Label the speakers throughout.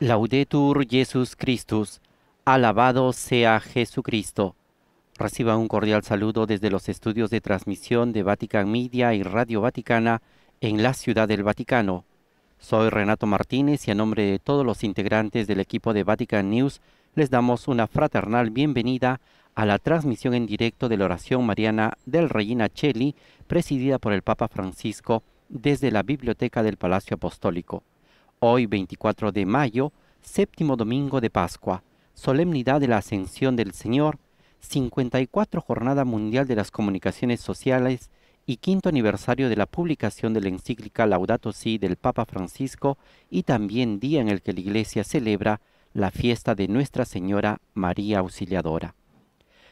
Speaker 1: Laudetur Jesus Christus, alabado sea Jesucristo. Reciba un cordial saludo desde los estudios de transmisión de Vatican Media y Radio Vaticana en la Ciudad del Vaticano. Soy Renato Martínez y a nombre de todos los integrantes del equipo de Vatican News les damos una fraternal bienvenida a la transmisión en directo de la oración mariana del Regina Cheli, presidida por el Papa Francisco desde la Biblioteca del Palacio Apostólico. Hoy 24 de mayo, séptimo domingo de Pascua, solemnidad de la Ascensión del Señor, 54 Jornada Mundial de las Comunicaciones Sociales y quinto aniversario de la publicación de la encíclica Laudato Si del Papa Francisco y también día en el que la Iglesia celebra la fiesta de Nuestra Señora María Auxiliadora.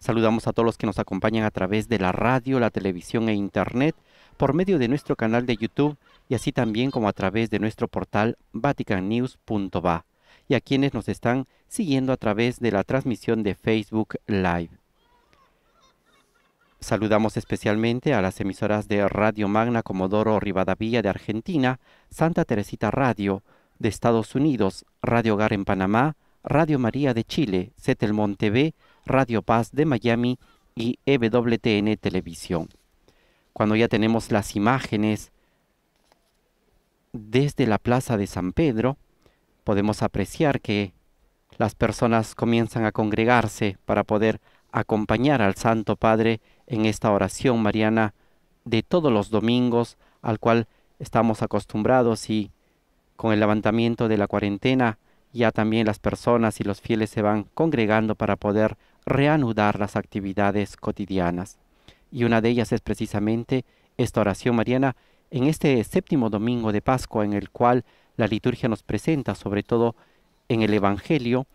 Speaker 1: Saludamos a todos los que nos acompañan a través de la radio, la televisión e internet por medio de nuestro canal de YouTube y así también como a través de nuestro portal vaticannews.va y a quienes nos están siguiendo a través de la transmisión de Facebook Live. Saludamos especialmente a las emisoras de Radio Magna Comodoro Rivadavia de Argentina, Santa Teresita Radio de Estados Unidos, Radio Hogar en Panamá, Radio María de Chile, setel TV, Radio Paz de Miami y e wtn Televisión. Cuando ya tenemos las imágenes desde la plaza de San Pedro, podemos apreciar que las personas comienzan a congregarse para poder acompañar al Santo Padre en esta oración mariana de todos los domingos al cual estamos acostumbrados y con el levantamiento de la cuarentena ya también las personas y los fieles se van congregando para poder reanudar las actividades cotidianas. Y una de ellas es precisamente esta oración mariana en este séptimo domingo de Pascua en el cual la liturgia nos presenta, sobre todo en el Evangelio,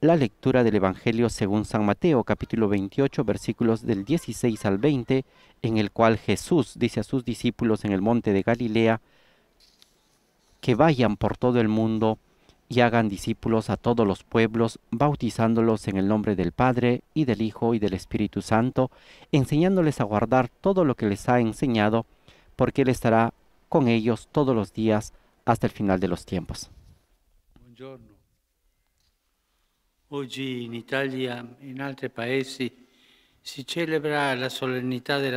Speaker 1: la lectura del Evangelio según San Mateo capítulo 28 versículos del 16 al 20, en el cual Jesús dice a sus discípulos en el monte de Galilea que vayan por todo el mundo y hagan discípulos a todos los pueblos, bautizándolos en el nombre del Padre y del Hijo y del Espíritu Santo, enseñándoles a guardar todo lo que les ha enseñado, porque Él estará con ellos todos los días hasta el final de los tiempos.
Speaker 2: Italia celebra la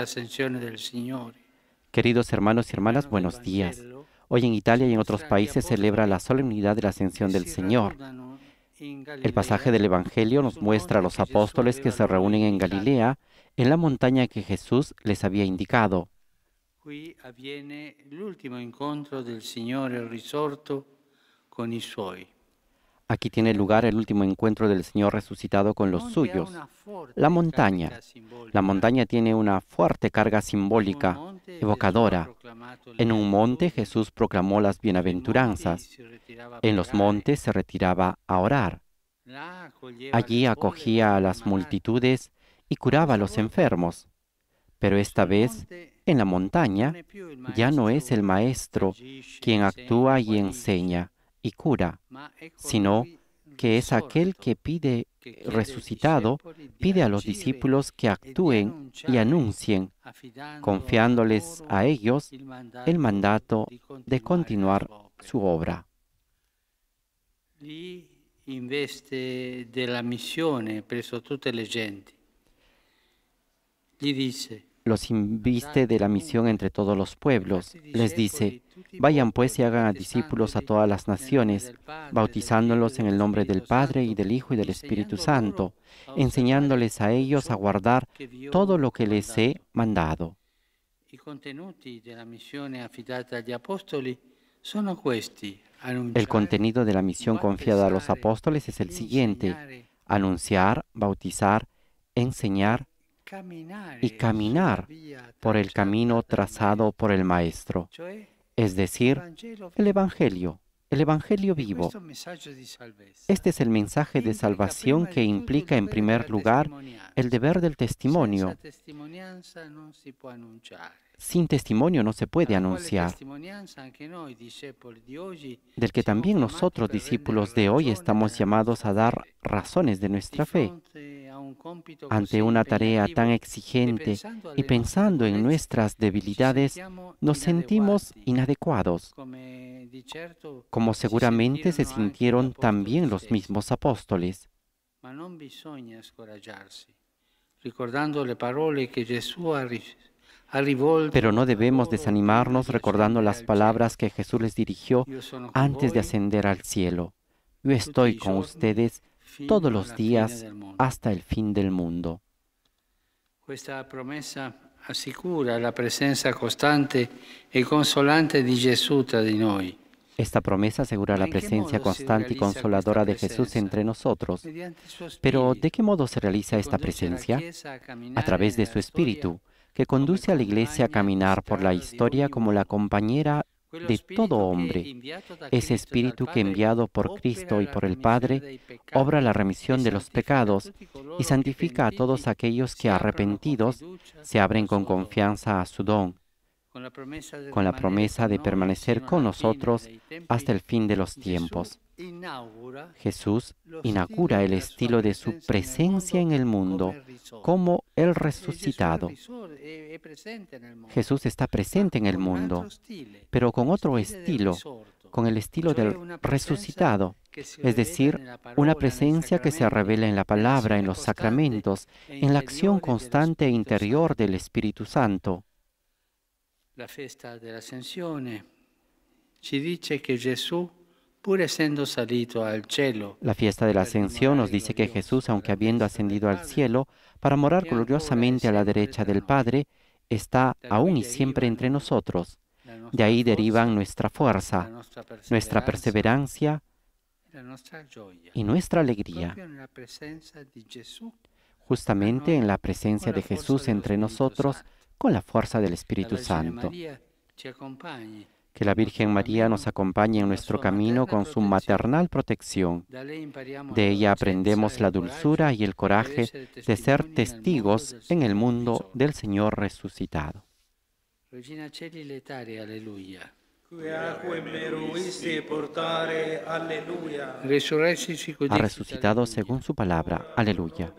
Speaker 2: del
Speaker 1: Queridos hermanos y hermanas, buenos días. Hoy en Italia y en otros países celebra la solemnidad de la ascensión del Señor. El pasaje del Evangelio nos muestra a los apóstoles que se reúnen en Galilea, en la montaña que Jesús les había indicado. Aquí tiene lugar el último encuentro del Señor resucitado con los suyos. La montaña. La montaña tiene una fuerte carga simbólica, evocadora. En un monte Jesús proclamó las bienaventuranzas. En los montes se retiraba a orar. Allí acogía a las multitudes y curaba a los enfermos. Pero esta vez en la montaña, ya no es el maestro quien actúa y enseña y cura, sino que es aquel que pide resucitado, pide a los discípulos que actúen y anuncien, confiándoles a ellos el mandato de continuar su obra.
Speaker 2: investe della missione presso tutte le genti. Gli dice,
Speaker 1: los inviste de la misión entre todos los pueblos. Les dice, vayan pues y hagan a discípulos a todas las naciones, bautizándolos en el nombre del Padre y del Hijo y del Espíritu Santo, enseñándoles a ellos a guardar todo lo que les he mandado. El contenido de la misión confiada a los apóstoles es el siguiente, anunciar, bautizar, enseñar, y caminar por el camino trazado por el Maestro, es decir, el Evangelio, el Evangelio vivo. Este es el mensaje de salvación que implica en primer lugar el deber del testimonio. Sin testimonio no se puede ah, anunciar, del que también nosotros, discípulos de hoy, estamos llamados a dar este, razones de nuestra fe ante una tarea tan exigente y pensando en nuestras debilidades, nos sentimos inadecuados,
Speaker 2: como seguramente
Speaker 1: se sintieron también los mismos apóstoles.
Speaker 2: Recordando las palabras que Jesús pero
Speaker 1: no debemos desanimarnos recordando las palabras que Jesús les dirigió antes de ascender al cielo. Yo estoy con ustedes todos los días hasta el fin del mundo.
Speaker 2: Esta promesa asegura la presencia constante y consolante de Jesús
Speaker 1: Esta promesa asegura la presencia constante y consoladora de Jesús entre nosotros. Pero ¿de qué modo se realiza esta presencia? A través de su espíritu, que conduce a la Iglesia a caminar por la historia como la compañera de todo hombre. Ese espíritu que enviado por Cristo y por el Padre obra la remisión de los pecados y santifica a todos aquellos que arrepentidos se abren con confianza a su don
Speaker 2: con la
Speaker 1: promesa de, permanecer con nosotros hasta el fin de los tiempos. Jesús inaugura el estilo de su presencia en el mundo como el resucitado.
Speaker 2: Eh, eh, Jesús
Speaker 1: está presente en el mundo, pero con otro estilo, con el estilo del resucitado, es decir, una presencia que se revela en la palabra, en los sacramentos, e en la acción constante e interior del Espíritu Santo la la fiesta de la ascensión nos dice que Jesús, aunque habiendo ascendido al cielo, para morar gloriosamente a la derecha del Padre, está aún y siempre entre nosotros. De ahí derivan nuestra fuerza, nuestra perseverancia
Speaker 2: y nuestra alegría.
Speaker 1: Justamente en la presencia de Jesús entre nosotros, con la fuerza del Espíritu Santo. Que la Virgen María nos acompañe en nuestro camino con su maternal protección.
Speaker 2: De ella
Speaker 1: aprendemos la dulzura y el coraje de ser testigos en el mundo del Señor resucitado. Ha resucitado según su palabra. Aleluya.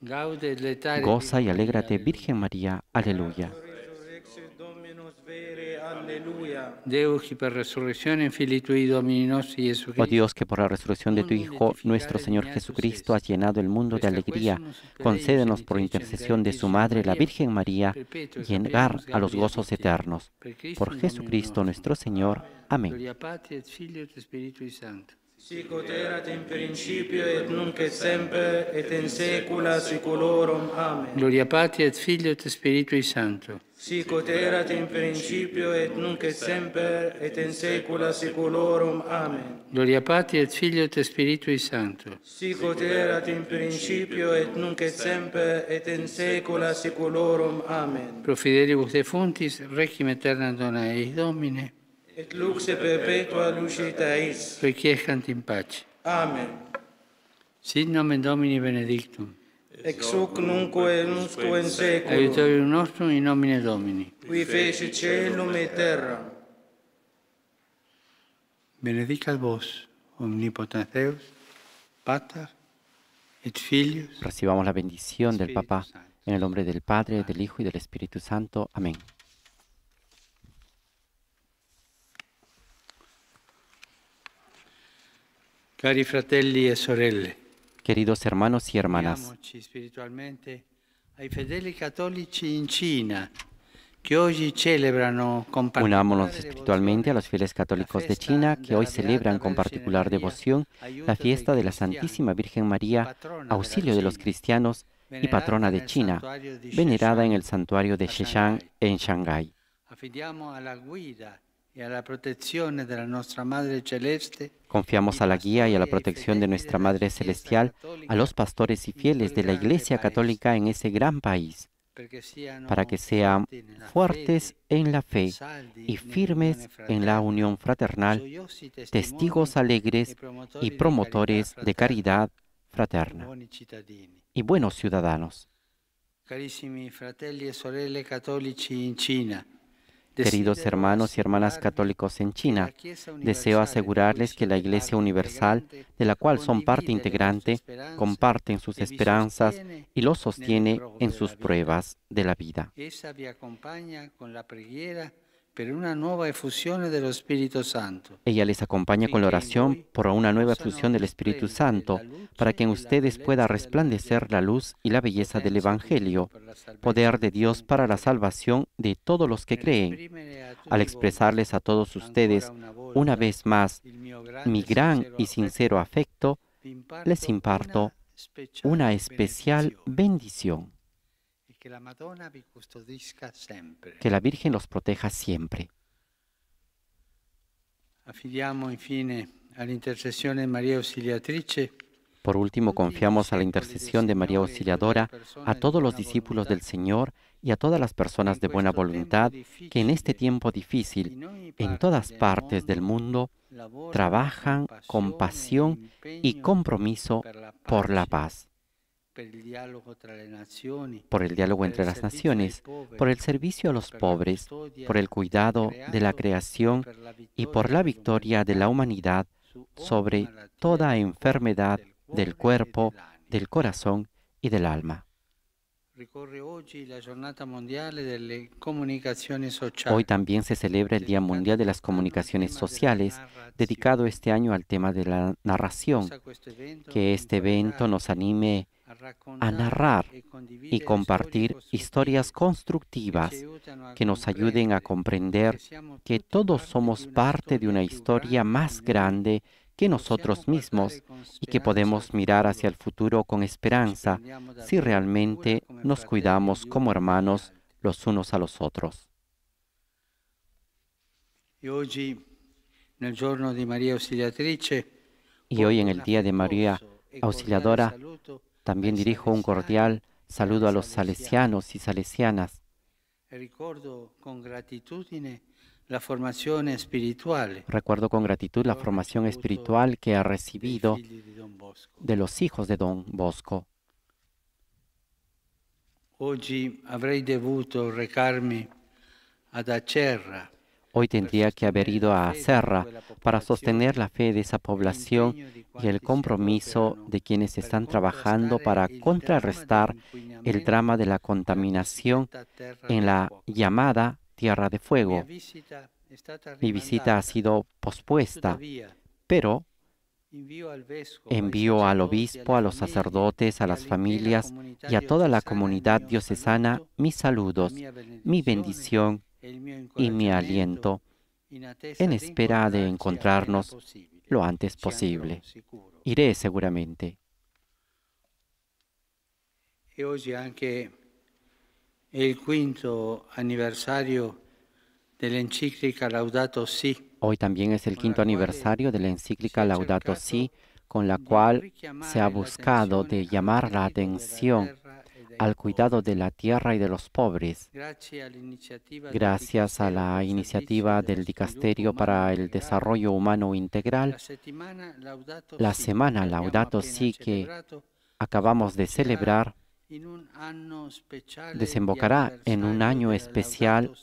Speaker 2: Goza y alégrate,
Speaker 1: Virgen María. Aleluya. Oh
Speaker 2: Dios, que por
Speaker 1: la resurrección de tu Hijo, nuestro Señor Jesucristo, has llenado el mundo de alegría, concédenos por intercesión de su Madre, la Virgen María, llegar a los gozos eternos. Por Jesucristo nuestro Señor. Amén.
Speaker 2: Sicut erat in principio et nunc et semper et in saecula saeculorum. Amen. Gloria Patri et Filio et Spiritui Sancto. Sicut erat in principio et nunc et semper et in saecula saeculorum. Amen. Gloria Patri et Filio et Spiritui Sancto. Sicut erat in principio et nunc et semper et in saecula saeculorum. Amen. Pro fidelibus defuntis, requiem aeternam dona eis Domine. et lux perpetua lucita eis. Requiescant in pace. Amen. Sit nomen Domini benedictum. Ex hoc nunque nunc in seculum. Aiutorium nostrum in nomine Domini. Qui fece celum et terra. Benedicat vos, omnipotens Pater et Filius.
Speaker 1: Recibamos la bendición del Papa en el nombre del Padre, del Hijo y del Espíritu Santo. Amén.
Speaker 2: Cari fratelli e sorelle,
Speaker 1: queridos hermanos y hermanas, Unámonos espiritualmente a los fieles católicos de China que hoy celebran con particular devoción la fiesta de la Santísima Virgen María, auxilio de los cristianos y patrona de China, venerada en el santuario de Xian en Shanghái.
Speaker 2: Affidiamo alla guida e alla protezione della nuestra Madre Celeste
Speaker 1: Confiamos a la guía y a la protección de nuestra Madre Celestial, a los pastores y fieles de la Iglesia Católica en ese gran país, para que sean fuertes en la fe y firmes en la unión fraternal, testigos alegres y promotores de caridad fraterna y buenos ciudadanos.
Speaker 2: Carissimi fratelli e sorelle Queridos hermanos
Speaker 1: y hermanas católicos en China, deseo asegurarles que la Iglesia Universal, de la cual son parte integrante, comparten sus esperanzas y los sostiene en sus pruebas de la vida
Speaker 2: una nueva efusión del Espíritu Santo.
Speaker 1: Ella les acompaña con la oración por una nueva efusión del Espíritu Santo, para que en ustedes pueda resplandecer la luz y la belleza del Evangelio, poder de Dios para la salvación de todos los que creen. Al expresarles a todos ustedes, una vez más, mi gran y sincero afecto,
Speaker 2: les imparto una especial
Speaker 1: bendición.
Speaker 2: Que la Virgen los proteja siempre.
Speaker 1: Por último, confiamos a la intercesión de María Auxiliadora, a todos los discípulos del Señor y a todas las personas de buena voluntad que en este tiempo difícil, en todas partes del mundo, trabajan con pasión y compromiso por la paz por el diálogo entre las naciones, por el servicio a los pobres, por el cuidado de la creación y por la victoria de la humanidad sobre toda enfermedad del cuerpo, del corazón y del alma. Hoy también se celebra el Día Mundial de las Comunicaciones Sociales, dedicado este año al tema de la narración. Este que este evento nos anime a narrar y compartir historias constructivas que nos ayuden a comprender que todos somos parte de una historia más grande que nosotros mismos y que podemos mirar hacia el futuro con esperanza si realmente nos cuidamos como hermanos los unos a los otros. Y hoy en el día de María Auxiliadora también dirijo un cordial saludo a los salesianos y salesianas.
Speaker 2: Recuerdo con gratitud la formación espiritual.
Speaker 1: que ha recibido de los hijos de Don Bosco.
Speaker 2: Hoy avrei dovuto recarmi a Acerra
Speaker 1: Hoy tendría que haber ido a Serra para sostener la fe de esa población y el compromiso de quienes están trabajando para contrarrestar el drama de la contaminación en la llamada Tierra de Fuego. Mi visita ha sido pospuesta, pero Envío al obispo, a los sacerdotes, a las familias y a toda la comunidad diocesana mis saludos, mi bendición y mi aliento en espera de encontrarnos lo antes posible. Iré seguramente.
Speaker 2: Hoy también es el quinto aniversario de la encíclica Laudato
Speaker 1: Si, con la cual se ha buscado de llamar la atención al cuidado de la tierra y de los pobres. Gracias a la iniciativa del Dicasterio para el Desarrollo Humano Integral, la semana Laudato Si que acabamos de celebrar desembocará en un año especial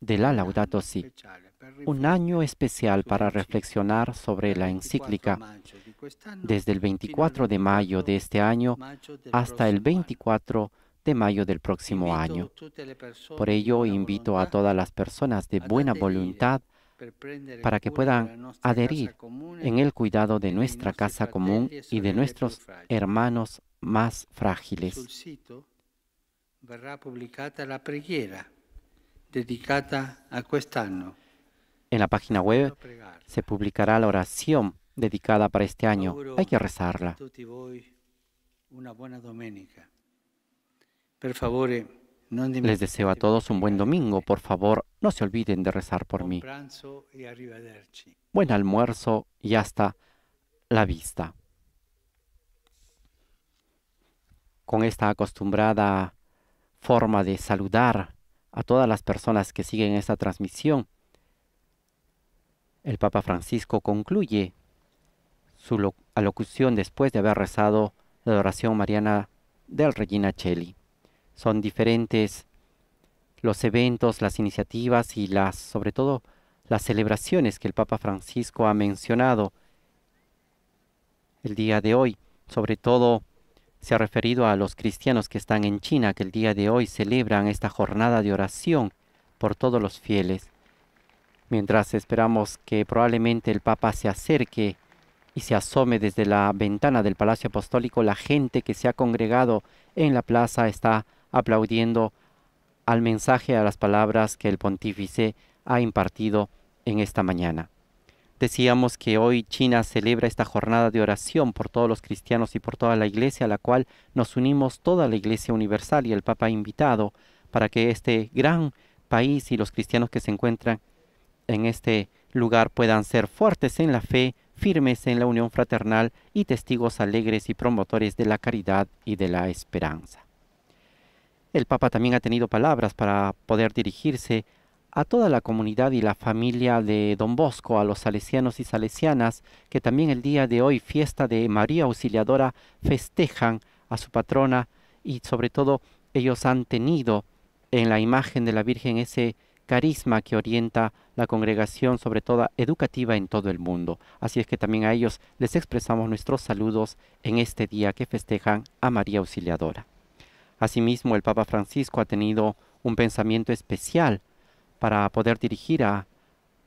Speaker 1: de la Laudato Si, un año especial para reflexionar sobre la encíclica desde el 24 de mayo de este año hasta el 24 de mayo del próximo año. Por ello, invito a todas las personas de buena voluntad
Speaker 2: para que puedan adherir en el cuidado de nuestra casa común y de nuestros
Speaker 1: hermanos más frágiles. En la página web se publicará la oración dedicada para este año. Hay que rezarla. Les deseo a todos un buen domingo. Por favor, no se olviden de rezar por mí.
Speaker 2: E
Speaker 1: buen almuerzo y hasta la vista. Con esta acostumbrada forma de saludar a todas las personas que siguen esta transmisión, el Papa Francisco concluye su alocución después de haber rezado la oración mariana del Regina Cheli. Son diferentes los eventos, las iniciativas y las, sobre todo, las celebraciones que el Papa Francisco ha mencionado el día de hoy. Sobre todo se ha referido a los cristianos que están en China, que el día de hoy celebran esta jornada de oración por todos los fieles. Mientras esperamos que probablemente el Papa se acerque y se asome desde la ventana del Palacio Apostólico, la gente que se ha congregado en la plaza está aplaudiendo al mensaje, a las palabras que el pontífice ha impartido en esta mañana. Decíamos que hoy China celebra esta jornada de oración por todos los cristianos y por toda la iglesia, a la cual nos unimos toda la iglesia universal y el Papa invitado para que este gran país y los cristianos que se encuentran en este lugar puedan ser fuertes en la fe, firmes en la unión fraternal y testigos alegres y promotores de la caridad y de la esperanza. El Papa también ha tenido palabras para poder dirigirse a toda la comunidad y la familia de Don Bosco, a los salesianos y salesianas, que también el día de hoy, fiesta de María Auxiliadora, festejan a su patrona y sobre todo ellos han tenido en la imagen de la Virgen ese carisma que orienta la congregación, sobre todo educativa en todo el mundo. Así es que también a ellos les expresamos nuestros saludos en este día que festejan a María Auxiliadora. Asimismo, el Papa Francisco ha tenido un pensamiento especial para poder dirigir a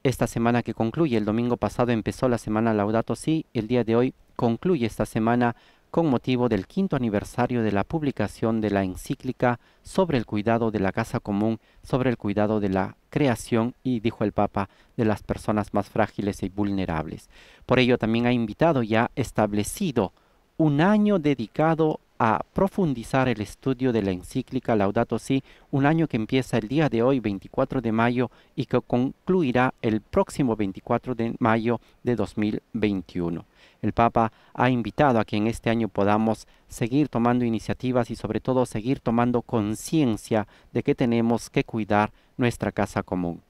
Speaker 1: esta semana que concluye. El domingo pasado empezó la semana Laudato Si, el día de hoy concluye esta semana con motivo del quinto aniversario de la publicación de la encíclica sobre el cuidado de la casa común, sobre el cuidado de la creación y, dijo el Papa, de las personas más frágiles y vulnerables. Por ello también ha invitado y ha establecido un año dedicado a profundizar el estudio de la encíclica Laudato Si, un año que empieza el día de hoy, 24 de mayo, y que concluirá el próximo 24 de mayo de 2021. El Papa ha invitado a que en este año podamos seguir tomando iniciativas y sobre todo seguir tomando conciencia de que tenemos que cuidar nuestra casa común.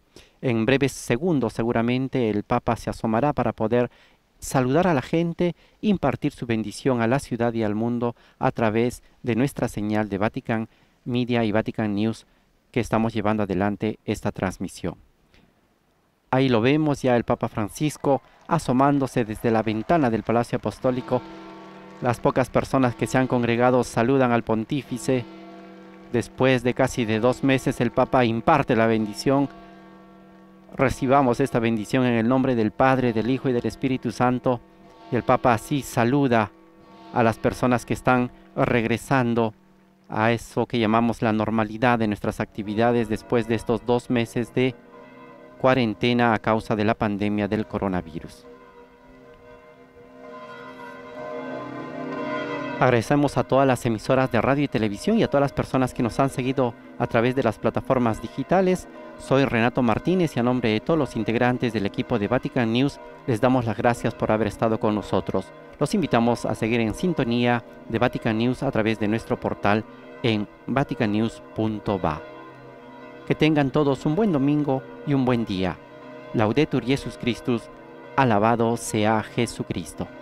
Speaker 1: En breves segundos seguramente el Papa se asomará para poder saludar a la gente, impartir su bendición a la ciudad y al mundo a través de nuestra señal de Vatican Media y Vatican News que estamos llevando adelante esta transmisión. Ahí lo vemos ya el Papa Francisco asomándose desde la ventana del Palacio Apostólico. Las pocas personas que se han congregado saludan al pontífice. Después de casi de dos meses el Papa imparte la bendición. Recibamos esta bendición en el nombre del Padre, del Hijo y del Espíritu Santo. Y el Papa así saluda a las personas que están regresando a eso que llamamos la normalidad de nuestras actividades después de estos dos meses de cuarentena a causa de la pandemia del coronavirus. Agradecemos a todas las emisoras de radio y televisión y a todas las personas que nos han seguido a través de las plataformas digitales. Soy Renato Martínez y a nombre de todos los integrantes del equipo de Vatican News les damos las gracias por haber estado con nosotros. Los invitamos a seguir en sintonía de Vatican News a través de nuestro portal en vaticannews.va. Que tengan todos un buen domingo y un buen día. Laudetur Jesu Christus, alabado sea Jesucristo.